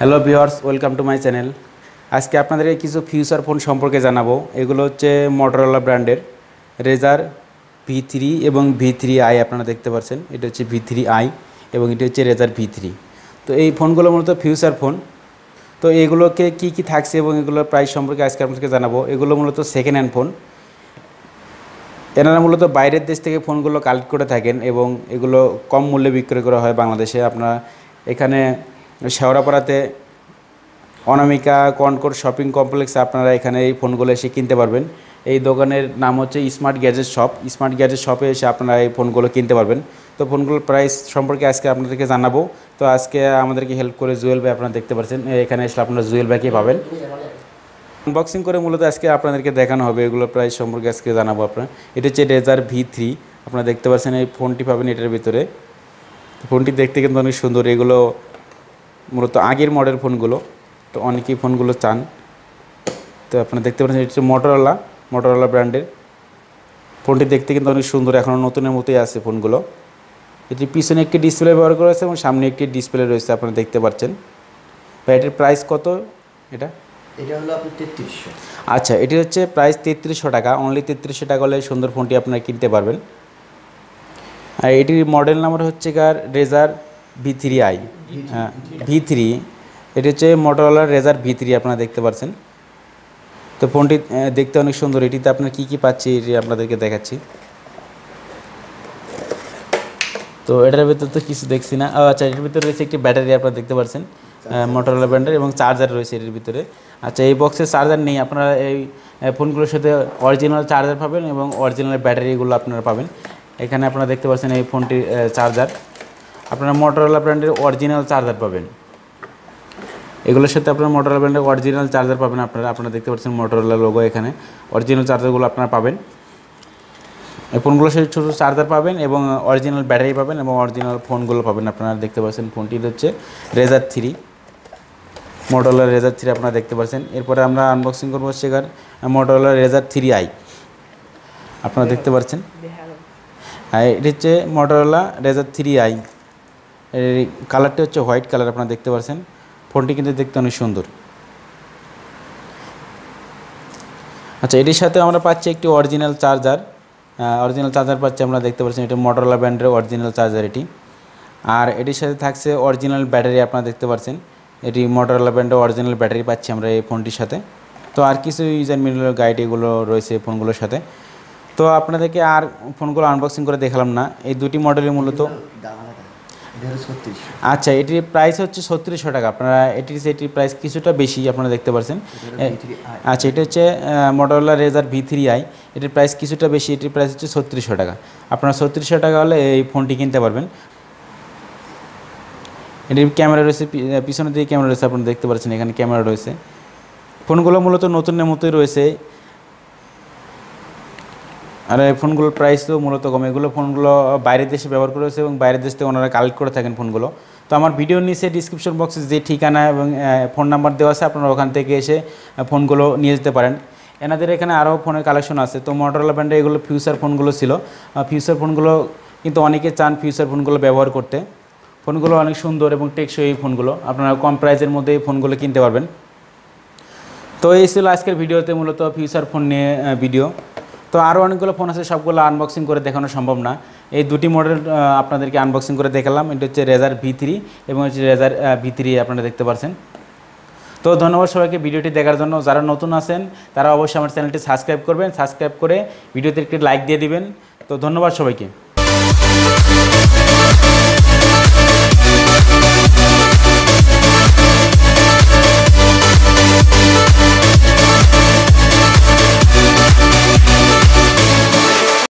hello viewers welcome to my channel আজকে আপনাদেরকে কিছু ফিউচার ফোন সম্পর্কে জানাবো এগুলো হচ্ছে মটোরোলা ব্র্যান্ডের রেজার ভি থ্রি এবং ভি থ্রি আই আপনারা দেখতে পাচ্ছেন এটা হচ্ছে ভি থ্রি আই এবং এটা হচ্ছে রেজার ভি থ্রি তো এই ফোনগুলো মূলত ফিউচার ফোন তো এগুলোকে কি কি থাকছে এবং এগুলোর প্রাইস সম্পর্কে আজকে আপনাদেরকে জানাবো এগুলো মূলত সেকেন্ড হ্যান্ড ফোন এনারা মূলত বাইরের দেশ থেকে ফোনগুলো কালেক্ট করে থাকেন এবং এগুলো কম মূল্যে বিক্রয় করা হয় বাংলাদেশে আপনারা এখানে শেওড়াপাড়াতে অনামিকা কনকোর শপিং কমপ্লেক্সে আপনারা এখানে এই ফোনগুলো এসে কিনতে পারবেন এই দোকানের নাম হচ্ছে smart gadget shop smart gadget শপে এসে আপনারা এই ফোনগুলো কিনতে পারবেন তো ফোনগুলোর প্রাইস সম্পর্কে আজকে আপনাদেরকে জানাবো তো আজকে আমাদেরকে হেল্প করে জুয়েল ভাই আপনারা দেখতে পাচ্ছেন এখানে এসে আপনারা জুয়েল ভাইকে পাবেন আনবক্সিং করে মূলত আজকে আপনাদেরকে দেখানো হবে এগুলো প্রাইস সম্পর্কে আজকে জানাবো আপনার এটা হচ্ছে রেজার ভি থ্রি আপনারা দেখতে পাচ্ছেন এই ফোনটি পাবেন এটার ভিতরে ফোনটি দেখতে কিন্তু অনেক সুন্দর এগুলো মূলত আগের মডেল ফোনগুলো তো অনেকেই ফোনগুলো চান তো আপনারা দেখতে পাচ্ছেন এটি হচ্ছে মোটরলা মোটরলা ব্র্যান্ডের ফোনটি দেখতে কিন্তু অনেক সুন্দর এখনও নতুনের মতোই আছে ফোনগুলো এটি পিছনে একটি ডিসপ্লে ব্যবহার করা হয়েছে এবং সামনে একটি ডিসপ্লে রয়েছে আপনারা দেখতে পাচ্ছেন বা এটির প্রাইস কত এটা এটা হলো আপনি তেত্রিশশো আচ্ছা এটি হচ্ছে প্রাইস তেত্রিশশো টাকা অনলি তেত্রিশশো টাকা হলে সুন্দর ফোনটি আপনারা কিনতে পারবেন আর এটির মডেল নাম্বার হচ্ছে কার রেজার ভি থ্রি আই হ্যাঁ ভি থ্রি এটি হচ্ছে মোটরওয়ালার রেজার ভি থ্রি আপনারা দেখতে পাচ্ছেন তো ফোনটি দেখতে অনেক সুন্দর এটিতে আপনার কি কি পাচ্ছি এটি আপনাদেরকে দেখাচ্ছি তো এটার ভিতরে তো কিছু দেখছি না আচ্ছা এটার ভিতরে রয়েছে একটি ব্যাটারি আপনারা দেখতে পাচ্ছেন মোটরওয়ালা ব্র্যান্ডের এবং চার্জার রয়েছে এটির ভিতরে আচ্ছা এই বক্সে চার্জার নেই আপনারা এই ফোনগুলোর সাথে অরিজিনাল চার্জার পাবেন এবং অরিজিনাল ব্যাটারিগুলো আপনারা পাবেন এখানে আপনারা দেখতে পাচ্ছেন এই ফোনটির চার্জার আপনারা মোটরোলা ব্র্যান্ডের অরিজিনাল চার্জার পাবেন এগুলোর সাথে আপনারা মোটরোলা ব্র্যান্ডের অরিজিনাল চার্জার পাবেন আপনারা আপনারা দেখতে পাচ্ছেন মোটরোলা লোগো এখানে অরিজিনাল চার্জারগুলো আপনারা পাবেন এই ফোনগুলোর সাথে ছোটো চার্জার পাবেন এবং অরিজিনাল ব্যাটারি পাবেন এবং অরিজিনাল ফোনগুলো পাবেন আপনারা দেখতে পাচ্ছেন ফোনটি হচ্ছে Razr three Motorola Razr three আপনারা দেখতে পাচ্ছেন এরপরে আমরা আনবক্সিং করবো সেখান মোটরোলা রেজার থ্রি আই আপনারা দেখতে পাচ্ছেন আর হ্যাঁ, এটি হচ্ছে মোটরোলা রেজার থ্রি আই কালারটি হচ্ছে হোয়াইট কালার আপনারা দেখতে পাচ্ছেন ফোনটি কিন্তু দেখতে অনেক সুন্দর আচ্ছা এটির সাথে আমরা পাচ্ছি একটি অরিজিনাল চার্জার অরিজিনাল চার্জার পাচ্ছি আমরা দেখতে পাচ্ছেন এটি মোটরলা ব্র্যান্ডের অরিজিনাল চার্জার এটি আর এটির সাথে থাকছে অরিজিনাল ব্যাটারি আপনারা দেখতে পাচ্ছেন এটি মোটরলা ব্র্যান্ডের অরিজিনাল ব্যাটারি পাচ্ছি আমরা এই ফোনটির সাথে তো আর কিছু ইউজার মিডিয়ার গাইড এগুলো রয়েছে ফোনগুলোর সাথে তো আপনাদেরকে আর ফোনগুলো আনবক্সিং করে দেখালাম না এই দুটি মডেলই মূলত আচ্ছা এটির প্রাইস হচ্ছে ছত্রিশশো টাকা আপনারা এটির এটির প্রাইস কিছুটা বেশি আপনারা দেখতে পাচ্ছেন আচ্ছা এটা হচ্ছে মডেলার রেজার ভি থ্রি আই এটির প্রাইস কিছুটা বেশি এটির প্রাইস হচ্ছে ছত্রিশশো টাকা আপনারা ছত্রিশশো টাকা হলে এই ফোনটি কিনতে পারবেন এটির ক্যামেরা রয়েছে পিছনের দিকে ক্যামেরা রয়েছে আপনারা দেখতে পাচ্ছেন এখানে ক্যামেরা রয়েছে ফোনগুলো মূলত নতুনের মতোই রয়েছে আর এই ফোনগুলোর প্রাইস তো মূলত কম এগুলো ফোনগুলো বাইরের দেশে ব্যবহার করেছে এবং বাইরের দেশ থেকে ওনারা কালেক্ট করে থাকেন ফোনগুলো তো আমার ভিডিওর নিচে ডিসক্রিপশন বক্সে যে ঠিকানা এবং ফোন নাম্বার দেওয়া আছে আপনারা ওখান থেকে এসে ফোনগুলো নিয়ে যেতে পারেন এনাদের এখানে আরও ফোনের কালেকশন আছে তো মোটরলা ব্র্যান্ডে এগুলো ফিউচার ফোনগুলো ছিল ফিউচার ফোনগুলো কিন্তু অনেকে চান ফিউচার ফোনগুলো ব্যবহার করতে ফোনগুলো অনেক সুন্দর এবং টেকসই এই ফোনগুলো আপনারা কম প্রাইসের মধ্যে এই ফোনগুলো কিনতে পারবেন তো এই ছিল আজকের ভিডিওতে মূলত ফিউচার ফোন নিয়ে ভিডিও তো আরও অনেকগুলো ফোন আছে সবগুলো আনবক্সিং করে দেখানো সম্ভব না এই দুটি মডেল আপনাদেরকে আনবক্সিং করে দেখালাম এটা হচ্ছে রেজার ভি থ্রি এবং হচ্ছে রেজার ভি থ্রি আপনারা দেখতে পাচ্ছেন তো ধন্যবাদ সবাইকে ভিডিওটি দেখার জন্য যারা নতুন আছেন তারা অবশ্যই আমার চ্যানেলটি সাবস্ক্রাইব করবেন সাবস্ক্রাইব করে ভিডিওতে একটি লাইক দিয়ে দিবেন তো ধন্যবাদ সবাইকে